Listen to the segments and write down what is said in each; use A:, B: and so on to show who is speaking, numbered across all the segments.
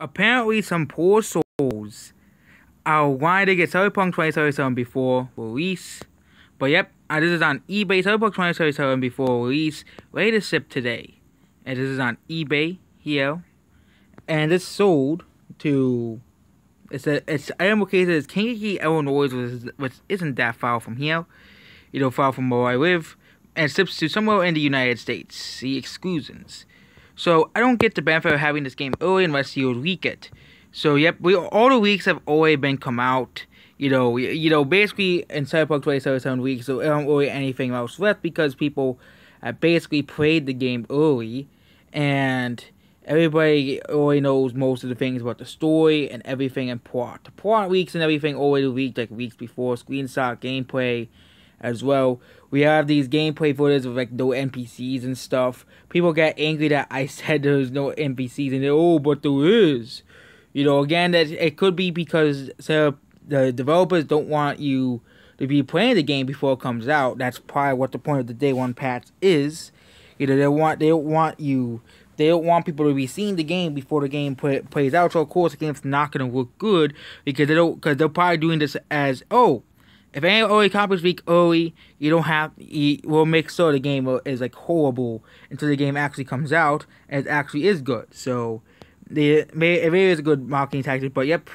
A: apparently some poor souls are wanting to get Cyberpunk 2077 before release. But yep, uh, this is on eBay. Cyberpunk 2077 before release. Ready to ship today. And this is on eBay here. And it's sold to... It's a it's item located as Kankakee, Illinois, was which isn't that far from here. You know, far from where I live. And ships to somewhere in the United States. See exclusions. So I don't get the benefit of having this game early unless you leak it. So yep, we all the weeks have already been come out. You know, you, you know, basically in Cyberpunk 2077 weeks, so do isn't really anything else left because people have basically played the game early, and everybody already knows most of the things about the story and everything and plot. The plot weeks and everything already leaked like weeks before, screenshot, gameplay, as well. We have these gameplay photos with like no NPCs and stuff. People get angry that I said there's no NPCs and oh, but there is. You know, again, that it could be because so the developers don't want you to be playing the game before it comes out. That's probably what the point of the day one patch is. You know, they want they don't want you they don't want people to be seeing the game before the game play, plays out. So of course, the game's not gonna look good because they don't because they're probably doing this as oh if any OE copies weak OE, you don't have you will make so the game is like horrible until the game actually comes out and it actually is good. So the it really is a good marketing tactic, but yep.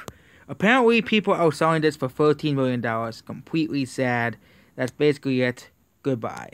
A: Apparently people are selling this for thirteen million dollars. Completely sad. That's basically it. Goodbye.